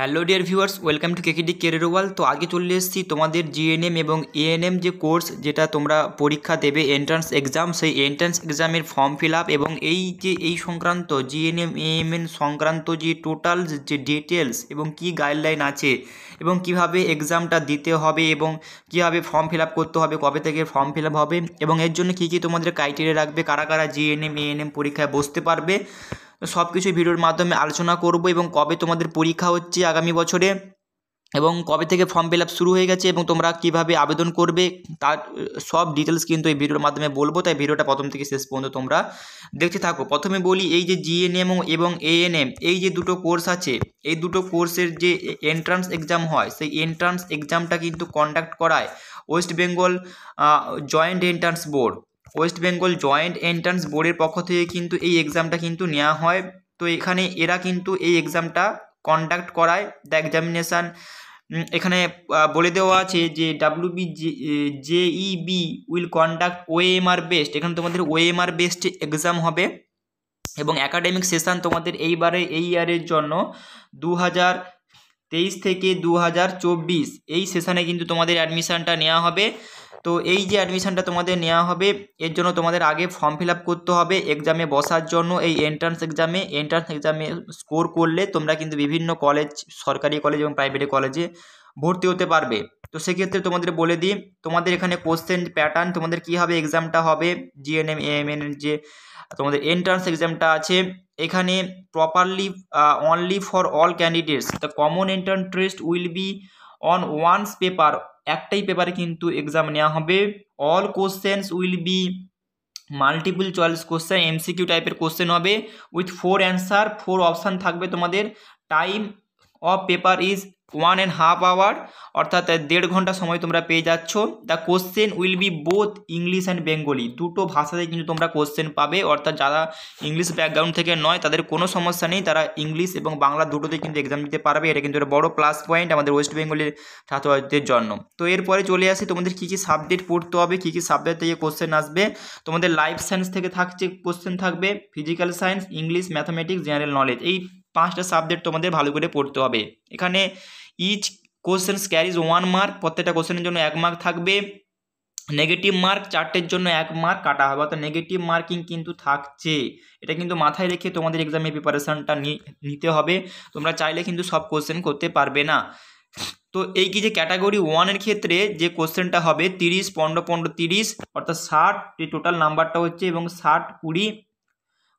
hello dear viewers welcome to KKD career wall তো আগে চলে এসেছি তোমাদের জিএনএম এবং এএনএম যে কোর্স যেটা তোমরা পরীক্ষা দেবে এন্ট্রান্স এক্সাম সেই এন্ট্রান্স এক্সামের ফর্ম ফিল আপ এবং এই যে এই সংক্রান্ত জিএনএম এএমএন সংক্রান্ত যে টোটাল যে ডিটেলস এবং কি গাইডলাইন আছে এবং কিভাবে এক্সামটা দিতে হবে এবং কিভাবে ফর্ম ফিল আপ করতে হবে কবে থেকে ফর্ম ফিল আপ হবে এবং এর জন্য কী কী তোমাদের ক্রাইটেরিয়া রাখবে কারা কারা জিএনএম এএনএম পরীক্ষায় বসতে পারবে সব কিছুই ভিডিওর মাধ্যমে আলোচনা করব এবং কবে তোমাদের পরীক্ষা হচ্ছে আগামী বছরে এবং কবে থেকে ফর্ম ফিল শুরু হয়ে গেছে এবং তোমরা কিভাবে আবেদন করবে তার সব ডিটেলস কিন্তু এই ভিডিওর মাধ্যমে বলবো তাই ভিডিওটা প্রথম থেকে শেষ পর্যন্ত তোমরা দেখতে থাকো প্রথমে বলি এই যে জিএনএম এবং এএনএম এই যে দুটো কোর্স আছে এই দুটো কোর্সের যে এন্ট্রান্স এক্সাম হয় সেই এন্ট্রান্স এক্সামটা কিন্তু কন্ডাক্ট করায় West Bengal joint entrance board West Bengal joint entrance বোর্ডের পক্ষ থেকে কিন্তু এই এক্সামটা কিন্তু নেওয়া হয় তো এখানে এরা কিন্তু এই এক্সামটা কন্ডাক্ট করায় দ্য এক্সামিনেশান এখানে বলে দেওয়া আছে যে W B J EB will conduct OMR based এখানে তোমাদের ওএমআর বেস্ট এক্সাম হবে এবং অ্যাকাডেমিক সেশান তোমাদের এইবারে এই ইয়ারের জন্য দু হাজার তেইশ থেকে দু এই সেশানে কিন্তু তোমাদের অ্যাডমিশানটা নেওয়া হবে তো এই যে অ্যাডমিশানটা তোমাদের নেওয়া হবে এর জন্য তোমাদের আগে ফর্ম ফিল করতে হবে এক্সামে বসার জন্য এই এন্ট্রান্স এক্সামে এন্ট্রান্স এক্সামে স্কোর করলে তোমরা কিন্তু বিভিন্ন কলেজ সরকারি কলেজ এবং প্রাইভেট কলেজে ভর্তি হতে পারবে তো সেক্ষেত্রে তোমাদের বলে দিই তোমাদের এখানে কোশ্চেন প্যাটার্ন তোমাদের কী হবে এক্সামটা হবে জিএনএম এএমএন এর যে তোমাদের এন্ট্রান্স এক্সামটা আছে এখানে properly only for all candidates the common entrance test will be on once paper একটাই পেপারে কিন্তু এক্সাম নেওয়া হবে all questions will be multiple choice question MCQ টাইপের কোশ্চেন হবে with four answer four option থাকবে তোমাদের time of paper is one and half hour অর্থাৎ দেড় ঘন্টা সময় তোমরা পেয়ে যাচ্ছ the question will be both English and Bengali দুটো ভাষাতে কিন্তু তোমরা কোশ্চেন পাবে অর্থাৎ যারা ইংলিশ ব্যাকগ্রাউন্ড থেকে নয় তাদের কোনো সমস্যা নেই তারা ইংলিশ এবং বাংলা দুটোতে কিন্তু এক্সাম দিতে পারবে এটা কিন্তু একটা বড় প্লাস পয়েন্ট আমাদের ওয়েস্ট বেঙ্গলের ছাত্রছাত্রীদের জন্য তো এরপরে চলে আসি তোমাদের কী কী সাবজেক্ট পড়তে হবে কী কী সাবজেক্ট থেকে কোশ্চেন আসবে তোমাদের লাইফ সায়েন্স থেকে থাকছে কোশ্চেন থাকবে physical science English mathematics general knowledge এই পাঁচটা সাবজেক্ট তোমাদের ভালো করে পড়তে হবে এখানে each questions carries one mark প্রত্যেকটা কোশ্চেনের জন্য এক মার্ক থাকবে নেগেটিভ মার্ক চারটের জন্য এক মার্ক কাটা হবে অর্থাৎ নেগেটিভ মার্কিং কিন্তু থাকছে এটা কিন্তু মাথায় রেখে তোমাদের এক্সামে প্রিপারেশানটা নিতে হবে তোমরা চাইলে কিন্তু সব কোশ্চেন করতে পারবে না তো এই কি যে ক্যাটাগরি ওয়ানের ক্ষেত্রে যে কোশ্চেনটা হবে তিরিশ পনেরো পনেরো তিরিশ অর্থাৎ ষাট টোটাল নাম্বারটা হচ্ছে এবং ষাট কুড়ি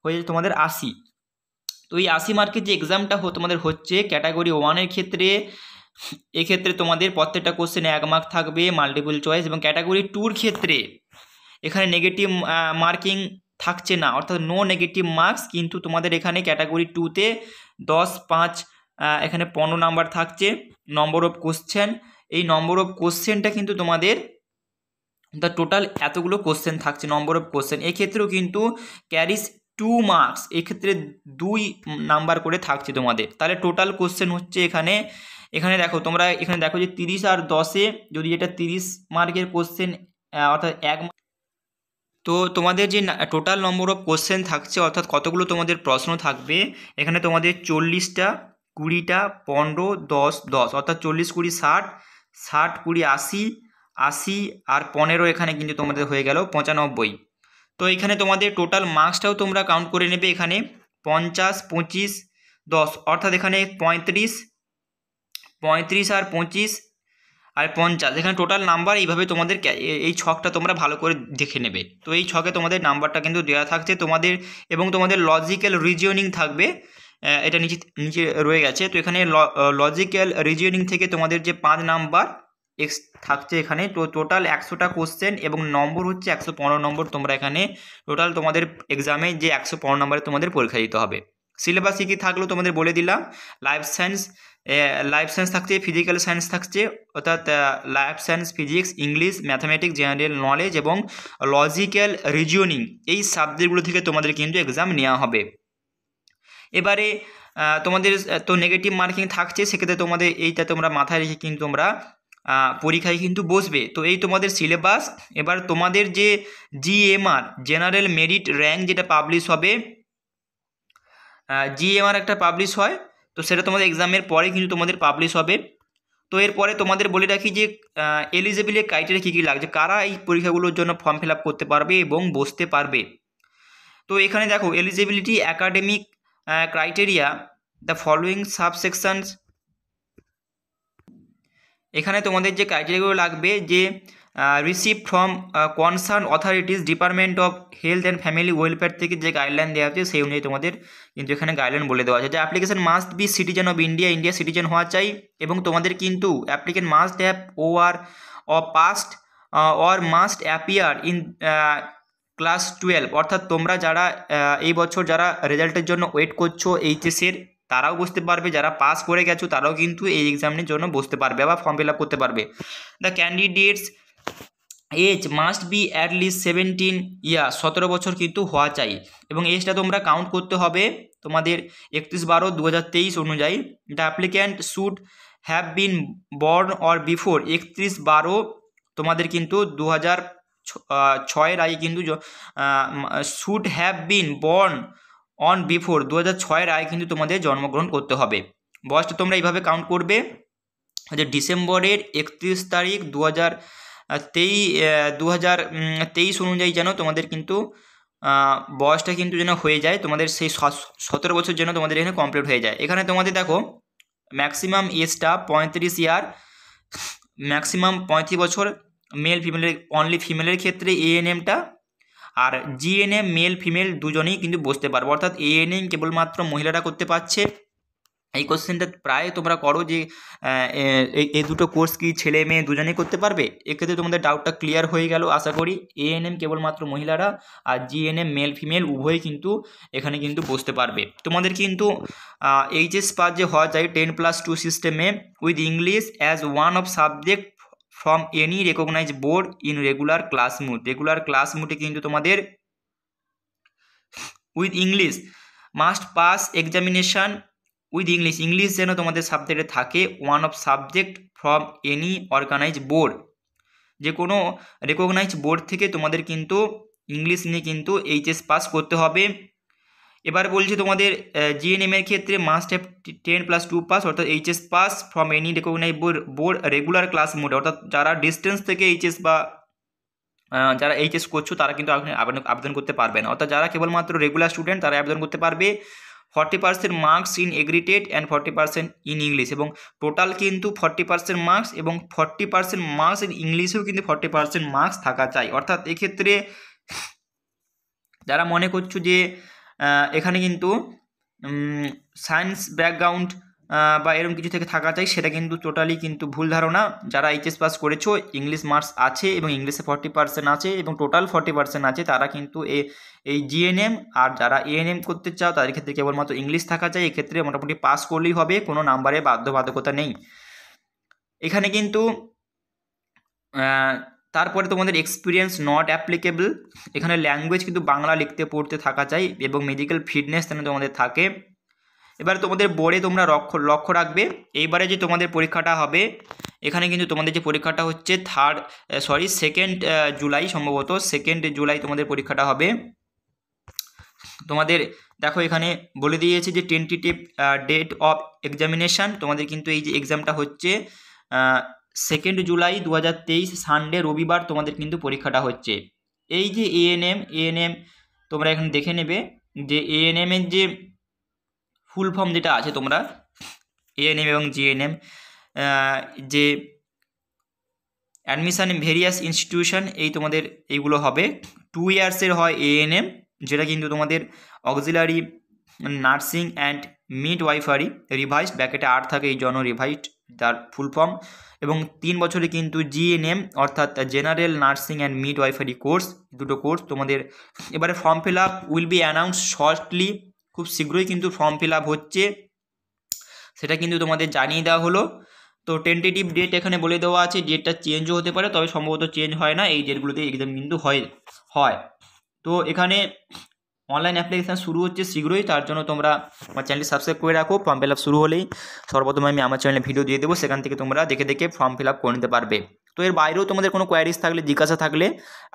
হয়ে তোমাদের আশি তো এই আশি মার্কের যে এক্সামটা তোমাদের হচ্ছে ক্যাটাগরি ওয়ানের ক্ষেত্রে এক্ষেত্রে তোমাদের প্রত্যেকটা কোশ্চেনে এক মার্ক থাকবে মাল্টিপল চয়েস এবং ক্যাটাগরি টুর ক্ষেত্রে এখানে নেগেটিভ মার্কিং থাকছে না অর্থাৎ নো নেগেটিভ মার্কস কিন্তু তোমাদের এখানে ক্যাটাগরি টুতে দশ পাঁচ এখানে পনেরো নাম্বার থাকছে নম্বর অফ কোশ্চেন এই নম্বর অফ কোশ্চেনটা কিন্তু তোমাদের দ্য টোটাল এতগুলো কোশ্চেন থাকছে নম্বর অফ কোশ্চেন এক্ষেত্রেও কিন্তু ক্যারিস টু মার্কস এক্ষেত্রে দুই নাম্বার করে থাকছে তোমাদের তাহলে টোটাল কোশ্চেন হচ্ছে এখানে এখানে দেখো তোমরা এখানে দেখো যে তিরিশ আর দশে যদি এটা তিরিশ মার্কের কোশ্চেন অর্থাৎ এক তো তোমাদের যে টোটাল নম্বর অফ কোশ্চেন থাকছে অর্থাৎ কতগুলো তোমাদের প্রশ্ন থাকবে এখানে তোমাদের চল্লিশটা কুড়িটা পনেরো দশ দশ অর্থাৎ চল্লিশ কুড়ি ষাট ষাট কুড়ি আশি আশি আর পনেরো এখানে কিন্তু তোমাদের হয়ে গেল পঁচানব্বই তো এখানে তোমাদের টোটাল মার্কসটাও তোমরা কাউন্ট করে নেবে এখানে পঞ্চাশ পঁচিশ দশ অর্থাৎ এখানে পঁয়ত্রিশ পঁয়ত্রিশ আর পঁচিশ আর পঞ্চাশ এখানে টোটাল নাম্বার এইভাবে তোমাদের এই ছকটা তোমরা ভালো করে দেখে নেবে তো এই ছকে তোমাদের নাম্বারটা কিন্তু দেওয়া থাকছে তোমাদের এবং তোমাদের লজিক্যাল রিজিয়নিং থাকবে এটা নিচে নিচে রয়ে গেছে তো এখানে লজিক্যাল রিজিয়নিং থেকে তোমাদের যে পাঁচ নাম্বার এক্স থাকছে এখানে তো টোটাল একশোটা কোশ্চেন এবং নম্বর হচ্ছে একশো পনেরো নম্বর তোমরা এখানে টোটাল তোমাদের এক্সামে যে একশো পনেরো নম্বরে তোমাদের পরীক্ষা দিতে হবে সিলেবাস কী কী থাকলো তোমাদের বলে দিলাম লাইফ সায়েন্স লাইফ সায়েন্স থাকছে ফিজিক্যাল সায়েন্স থাকছে অর্থাৎ life science physics English mathematics general knowledge এবং লজিক্যাল রিজিওনিং এই সাবজেক্টগুলো থেকে তোমাদের কিন্তু এক্সাম নেওয়া হবে এবারে তোমাদের তো নেগেটিভ মার্কিং থাকছে সেক্ষেত্রে তোমাদের এইটা তোমরা মাথায় রেখে কিন্তু তোমরা পরীক্ষায় কিন্তু বসবে তো এই তোমাদের সিলেবাস এবার তোমাদের যে জিএমআর জেনারেল মেরিট র্যাঙ্ক যেটা পাবলিশ হবে জিএমআর একটা পাবলিশ হয় তো সেটা তোমাদের এক্সামের পরে কিন্তু তোমাদের পাবলিশ হবে তো এরপরে তোমাদের বলে রাখি যে এলিজিবিলের ক্রাইটেরিয়া কী কী লাগছে কারা এই পরীক্ষাগুলোর জন্য ফর্ম ফিল করতে পারবে এবং বসতে পারবে তো এখানে দেখো eligibility academic criteria the following subsections এখানে তোমাদের যে ক্রাইটেরিয়াগুলো লাগবে যে receive from concern authorities department of health and family welfare থেকে যে গাইডলাইন দেওয়া হচ্ছে সেই অনুযায়ী তোমাদের কিন্তু এখানে গাইডলাইন বলে দেওয়া আছে যে application must be citizen of India India citizen হওয়া চাই এবং তোমাদের কিন্তু অ্যাপ্লিকেন মাস্ট হ্যাভ ও আর অ passed or must appear in class twelve অর্থাৎ তোমরা যারা এই বছর যারা রেজাল্টের জন্য ওয়েট করছো এইচএসের তারাও বসতে পারবে যারা পাস করে গেছো তারাও কিন্তু এই এক্সামের জন্য বসতে পারবে বা ফর্ম ফিল আপ করতে পারবে the candidates age must be at least seventeen year সতেরো বছর কিন্তু হওয়া চাই এবং এজটা তোমরা কাউন্ট করতে হবে তোমাদের একত্রিশ বারো দু অনুযায়ী the applicant should have been born or before একত্রিশ বারো তোমাদের কিন্তু দু হাজার ছয়ের আগে কিন্তু should have been born on before দু হাজার ছয়ের আয় কিন্তু তোমাদের জন্মগ্রহণ করতে হবে বয়সটা তোমরা এইভাবে কাউন্ট করবে যে ডিসেম্বরের একত্রিশ তারিখ দু হাজার তেই দু হাজার তেইশ অনুযায়ী যেন তোমাদের কিন্তু বয়সটা কিন্তু যেন হয়ে যায় তোমাদের সেই সতেরো বছর যেন তোমাদের এখানে কমপ্লিট হয়ে যায় এখানে তোমাদের দেখো ম্যাক্সিমাম এজটা পঁয়ত্রিশ ইয়ার ম্যাক্সিমাম পঁয়ত্রিশ বছর মেল ফিমেলের অনলি ফিমেলের ক্ষেত্রে এএনএমটা আর জিএনএম মেল ফিমেল দুজনেই কিন্তু বসতে পারবো অর্থাৎ এএনএম কেবলমাত্র মহিলারা করতে পারছে এই কোশ্চেনটা প্রায় তোমরা করো যে এই দুটো কোর্স কি ছেলে মেয়ে দুজনেই করতে পারবে এক্ষেত্রে তোমাদের ডাউটটা ক্লিয়ার হয়ে গেল আশা করি এএনএম কেবলমাত্র মহিলারা আর জিএনএম মেল ফিমেল উভয়ই কিন্তু এখানে কিন্তু বসতে পারবে তোমাদের কিন্তু এইচএস পাস যে হওয়া যায় টেন প্লাস টু সিস্টেমে with English as one of subject from any recognise board in regular class mode regular class মুডে কিন্তু তোমাদের with English must pass examination with English English যেন তোমাদের সাবজেক্টে থাকে one of subject from any organise board যে কোনো recognise board থেকে তোমাদের কিন্তু ইংলিশ নিয়ে কিন্তু এইচএস পাস করতে হবে এবার বলছি তোমাদের এর ক্ষেত্রে must have ten plus two pass অর্থাৎ HS pass from any recognise board board regular class mode অর্থাৎ যারা ডিস্টেন্স থেকে এইচএস বা যারা এইচএস করছো তারা কিন্তু আবেদন করতে পারবে না অর্থাৎ যারা কেবলমাত্র রেগুলার স্টুডেন্ট তারা আবেদন করতে পারবে forty percent marks in aggregate and forty percent in English এবং টোটাল কিন্তু ফর্টি পার্সেন্ট মার্কস এবং ফর্টি পার্সেন্ট মার্কস ইন ইংলিশেও কিন্তু ফর্টি পার্সেন্ট মার্কস থাকা চাই অর্থাৎ এক্ষেত্রে যারা মনে করছো যে এখানে কিন্তু সায়েন্স ব্যাকগ্রাউন্ড বা এরকম কিছু থেকে থাকা চাই সেটা কিন্তু টোটালি কিন্তু ভুল ধারণা যারা এইচএস পাস করেছো ইংলিশ মার্কস আছে এবং ইংলিশে ফর্টি পার্সেন্ট আছে এবং টোটাল ফর্টি পার্সেন্ট আছে তারা কিন্তু এই জিএনএম আর যারা এএনএম করতে চাও তাদের ক্ষেত্রে কেবলমাত্র ইংলিশ থাকা চাই এক্ষেত্রে মোটামুটি পাস করলেই হবে কোনো নাম্বারে বাধ্যবাধকতা নেই এখানে কিন্তু তারপরে তোমাদের এক্সপিরিয়েন্স নট অ্যাপ্লিকেবল এখানে ল্যাঙ্গুয়েজ কিন্তু বাংলা লিখতে পড়তে থাকা চাই এবং মেডিকেল ফিটনেস যেন তোমাদের থাকে এবার তোমাদের বোর্ডে তোমরা লক্ষ্য লক্ষ্য রাখবে এইবারে যে তোমাদের পরীক্ষাটা হবে এখানে কিন্তু তোমাদের যে পরীক্ষাটা হচ্ছে থার্ড সরি সেকেন্ড জুলাই সম্ভবত সেকেন্ড জুলাই তোমাদের পরীক্ষাটা হবে তোমাদের দেখো এখানে বলে দিয়েছে যে টেন্টিটিভ ডেট অফ এক্সামিনেশান তোমাদের কিন্তু এই যে এক্সামটা হচ্ছে সেকেন্ড জুলাই দু হাজার তেইশ সানডে রবিবার তোমাদের কিন্তু পরীক্ষাটা হচ্ছে এই যে এএনএম এএনএম তোমরা এখানে দেখে নেবে যে এএনএমের যে ফুল ফর্ম যেটা আছে তোমরা এএনএম এবং জিএনএম যে অ্যাডমিশান ভেরিয়াস ইনস্টিটিউশন এই তোমাদের এইগুলো হবে টু ইয়ার্সের হয় এএনএম যেটা কিন্তু তোমাদের auxiliary nursing and midwifery revised ব্যাকেটে আর থাকে এই জন্য রিভাইসড তার ফুল ফর্ম এবং তিন বছরে কিন্তু জিএনএম অর্থাৎ general nursing and midwifery course দুটো কোর্স তোমাদের এবারে form fill up will be announce shortly খুব শীঘ্রই কিন্তু ফর্ম ফিল আপ হচ্ছে সেটা কিন্তু তোমাদের জানিয়ে দেওয়া হলো তো টেন্টেটিভ ডেট এখানে বলে দেওয়া আছে ডেটটা চেঞ্জও হতে পারে তবে সম্ভবত চেঞ্জ হয় না এই ডেটগুলোতে এক্সাম কিন্তু হয় হয় তো এখানে অনলাইন অ্যাপ্লিকেশান শুরু হচ্ছে শীঘ্রই তার জন্য তোমরা আমার চ্যানেলটি সাবস্ক্রাইব করে রাখো ফর্ম ফিল আপ শুরু হলেই সর্বপ্রথমে আমি আমার চ্যানেলে ভিডিও দিয়ে দেবো সেখান থেকে তোমরা দেখে দেখে ফর্ম ফিল আপ করে নিতে পারবে তো এর বাইরেও তোমাদের কোনো কোয়ারিজ থাকলে জিজ্ঞাসা থাকলে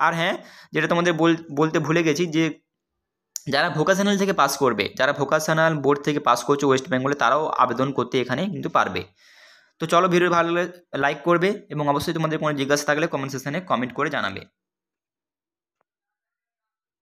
আর হ্যাঁ যেটা তোমাদের বলতে ভুলে গেছি যে যারা ভোকাশনাল থেকে পাস করবে যারা ভোকাশনাল বোর্ড থেকে পাস করছে ওয়েস্ট বেঙ্গলে তারাও আবেদন করতে এখানে কিন্তু পারবে তো চলো ভিডিও ভালো লাইক করবে এবং অবশ্যই তোমাদের কোনো জিজ্ঞাসা থাকলে কমেন্ট সেকশানে কমেন্ট করে জানাবে